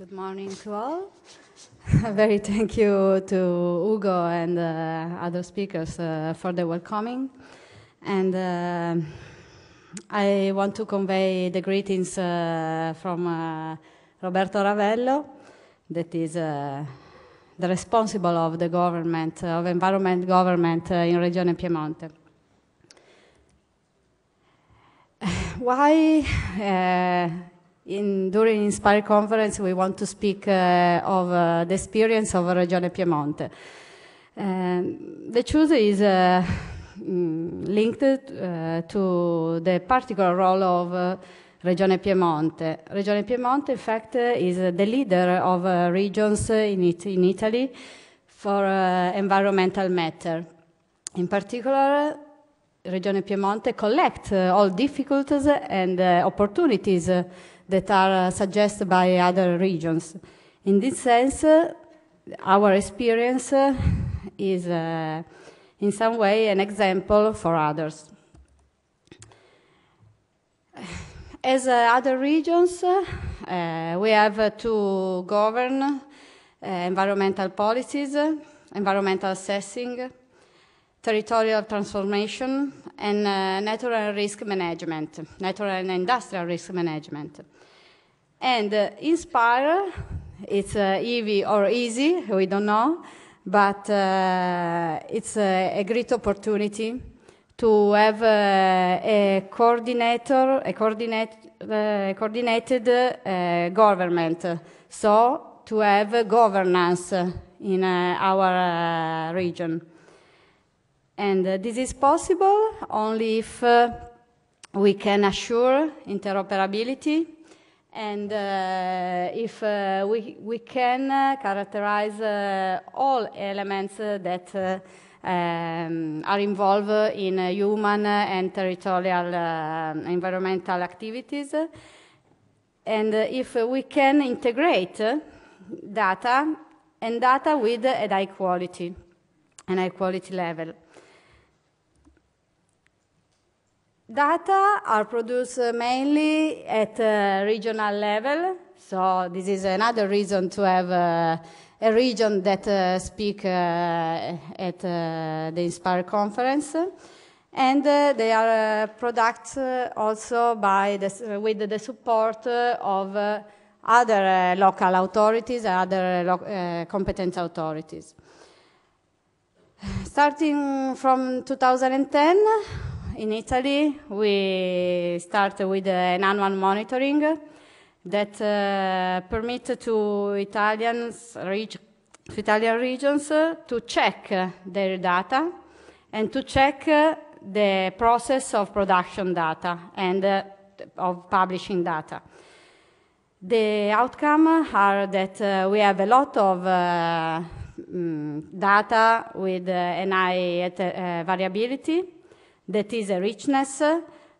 Good morning to all. Very thank you to Hugo and uh, other speakers uh, for the welcoming. And uh, I want to convey the greetings uh, from uh, Roberto Ravello, that is uh, the responsible of the government, of environment government in Regione Piemonte. Why in, during Inspire conference, we want to speak uh, of uh, the experience of Regione Piemonte. Um, the truth is uh, mm, linked uh, to the particular role of uh, Regione Piemonte. Regione Piemonte, in fact, uh, is the leader of regions in, it in, Italy for environmental matter. In particular, Regione Piemonte collects all difficulties and opportunities that are uh, suggested by other regions. In this sense, uh, our experience uh, is in some way an example for others. As other regions, we have to govern environmental policies, environmental assessing, territorial transformation, and uh, natural risk management, natural and industrial risk management. And uh, Inspire, it's uh, or easy, we don't know, but uh, it's uh, a, great opportunity to have uh, a coordinator, a, coordinate, a coordinated government. So to have governance in our region. And uh, this is possible only if uh, we can assure interoperability and uh, if uh, we, we can uh, characterize uh, all elements that um, are involved in human and territorial environmental activities. And if we can integrate data and data with a high quality, an high quality level. Data are produced mainly at uh, regional level, so this is another reason to have uh, a region that uh, speak uh, at uh, the Inspire conference. And they are products also by the, with the support of other local authorities, other lo competent authorities. Starting from 2010, in Italy, we started with an annual monitoring that uh, to Italians reach, to Italian regions uh, to check uh, their data and to check uh, the process of production data and uh, of publishing data. The outcome are that uh, we have a lot of mm, data with uh, an high variability that is a richness,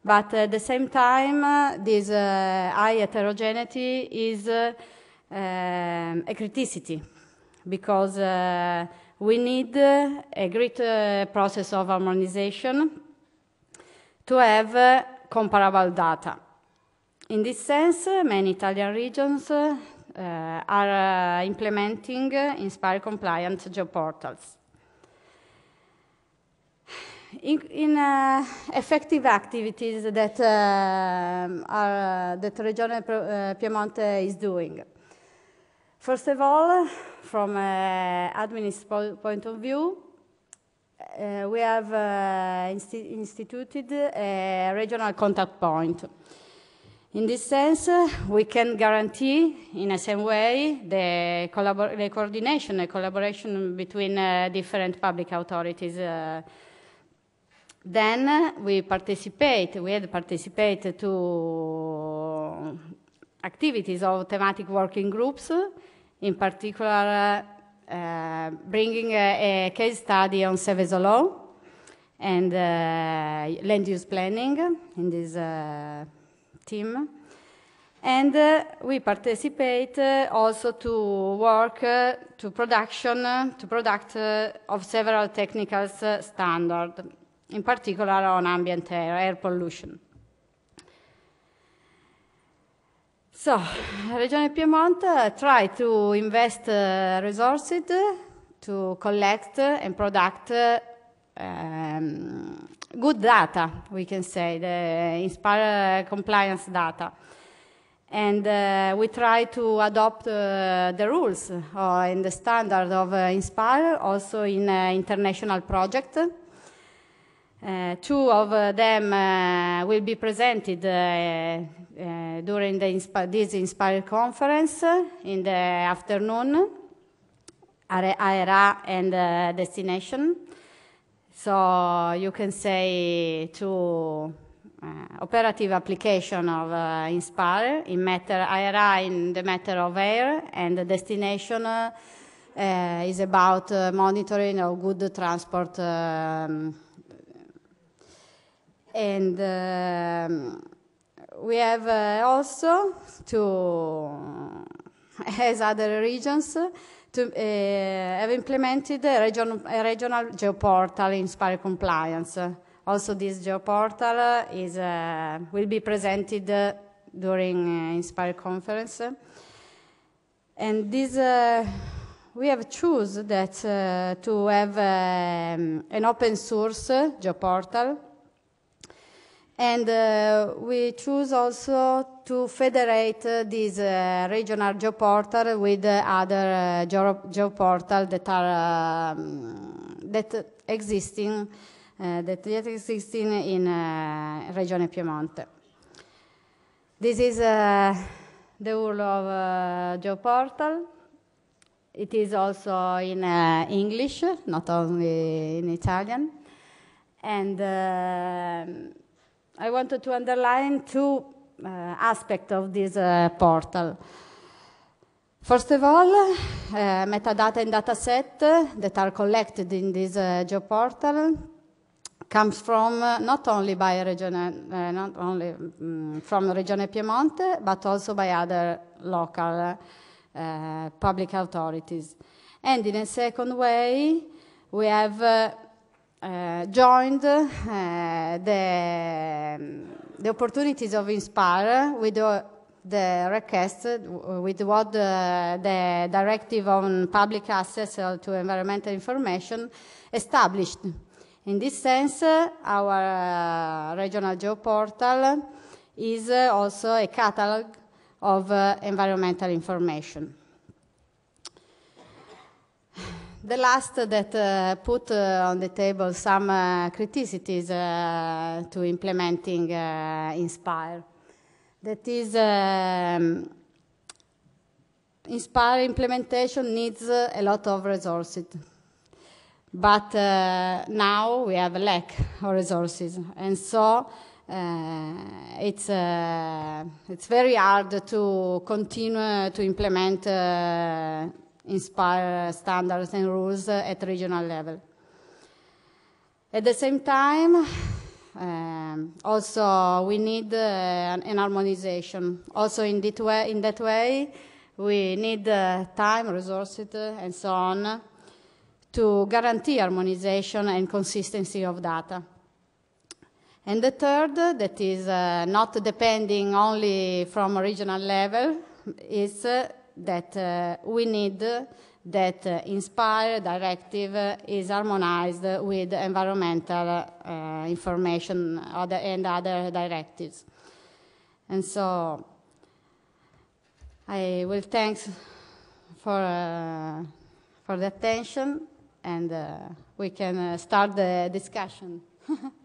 but at the same time, this uh, high heterogeneity is uh, um, a criticity because uh, we need uh, a great uh, process of harmonization to have uh, comparable data. In this sense, many Italian regions are implementing Inspire compliant geoportals in, in uh, effective activities that uh, are, uh, that Regione uh, Piemonte is doing. First of all, from an uh, administrative point of view, uh, we have insti instituted a regional contact point. In this sense, we can guarantee, in a same way, the, the coordination the collaboration between different public authorities then we participate, we had participated to activities of thematic working groups, in particular uh, bringing a, a, case study on Seveso law and uh, land use planning in this uh, team. And uh, we participate uh, also to work uh, to production, to product of several technical standards in particular on ambient air, air pollution. So, Regione Piedmont tried uh, try to invest uh, resources to collect and produce uh, um, good data, we can say, the inspire uh, compliance data. And we try to adopt the rules and the standard of Inspire also in international project uh, two of uh, them uh, will be presented uh, uh, during insp this Inspire conference uh, in the afternoon, AERA and Destination. So you can say to operative application of Inspire in matter AERA in the matter of air and the Destination is about monitoring of good transport um, and um, we have uh, also to, as other regions, to uh, have implemented a, region, a regional geoportal in Spire compliance. Also, this geoportal is, uh, will be presented during uh, Inspire conference. And this, uh, we have chosen that uh, to have um, an open source geoportal and uh, we choose also to federate uh, this uh, regional geoportal with uh, other uh, geoportal that are um, that existing uh, that yet existing in Regione Piemonte. This is the URL of geoportal. It is also in English, not only in Italian, and um, I wanted to underline two uh, aspects of this uh, portal. First of all, uh, metadata and dataset uh, that are collected in this uh, geoportal comes from uh, not only by regione, not only um, from Regione Piemonte, but also by other local public authorities. And in a second way, we have uh, joined uh, the, um, the opportunities of Inspire with the request with what uh, the directive on public access to environmental information established. In this sense, uh, our uh, regional geoportal is uh, also a catalog of environmental information the last that uh, put uh, on the table some uh, criticisms uh, to implementing uh, Inspire. That is, um, Inspire implementation needs uh, a lot of resources. But now we have a lack of resources. And so it's, it's very hard to continue to implement inspire standards and rules at regional level. At the same time, um, also we need uh, an, harmonization. Also in that way, in that way we need uh, time, resources, uh, and so on to guarantee harmonization and consistency of data. And the third, that is uh, not depending only from regional level, is uh, that uh, we need that uh, inspire directive uh, is harmonized with environmental uh, information other, and other directives. And so I will thanks for, uh, for the attention and uh, we can start the discussion.